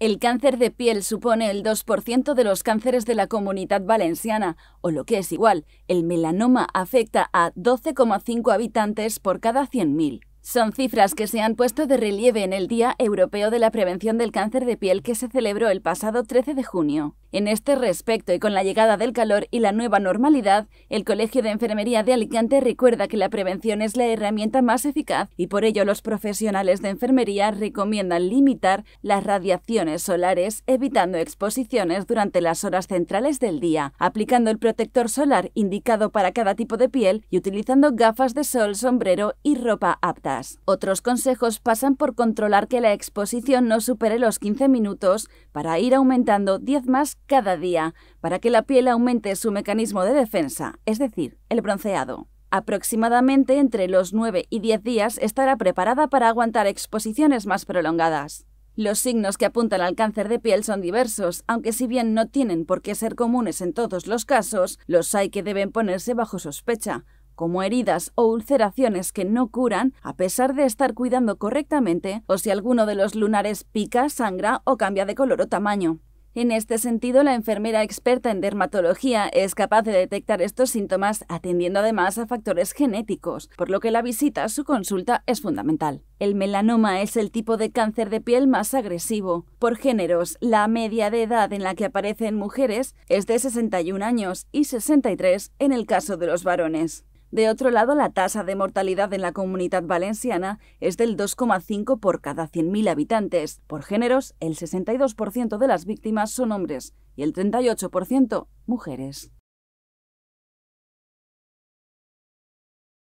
El cáncer de piel supone el 2% de los cánceres de la comunidad valenciana, o lo que es igual, el melanoma afecta a 12,5 habitantes por cada 100.000. Son cifras que se han puesto de relieve en el Día Europeo de la Prevención del Cáncer de Piel que se celebró el pasado 13 de junio. En este respecto y con la llegada del calor y la nueva normalidad, el Colegio de Enfermería de Alicante recuerda que la prevención es la herramienta más eficaz y por ello los profesionales de enfermería recomiendan limitar las radiaciones solares evitando exposiciones durante las horas centrales del día, aplicando el protector solar indicado para cada tipo de piel y utilizando gafas de sol, sombrero y ropa apta. Otros consejos pasan por controlar que la exposición no supere los 15 minutos para ir aumentando 10 más cada día, para que la piel aumente su mecanismo de defensa, es decir, el bronceado. Aproximadamente entre los 9 y 10 días estará preparada para aguantar exposiciones más prolongadas. Los signos que apuntan al cáncer de piel son diversos, aunque si bien no tienen por qué ser comunes en todos los casos, los hay que deben ponerse bajo sospecha, como heridas o ulceraciones que no curan a pesar de estar cuidando correctamente o si alguno de los lunares pica, sangra o cambia de color o tamaño. En este sentido, la enfermera experta en dermatología es capaz de detectar estos síntomas atendiendo además a factores genéticos, por lo que la visita a su consulta es fundamental. El melanoma es el tipo de cáncer de piel más agresivo. Por géneros, la media de edad en la que aparecen mujeres es de 61 años y 63 en el caso de los varones. De otro lado, la tasa de mortalidad en la comunidad valenciana es del 2,5 por cada 100.000 habitantes. Por géneros, el 62% de las víctimas son hombres y el 38% mujeres.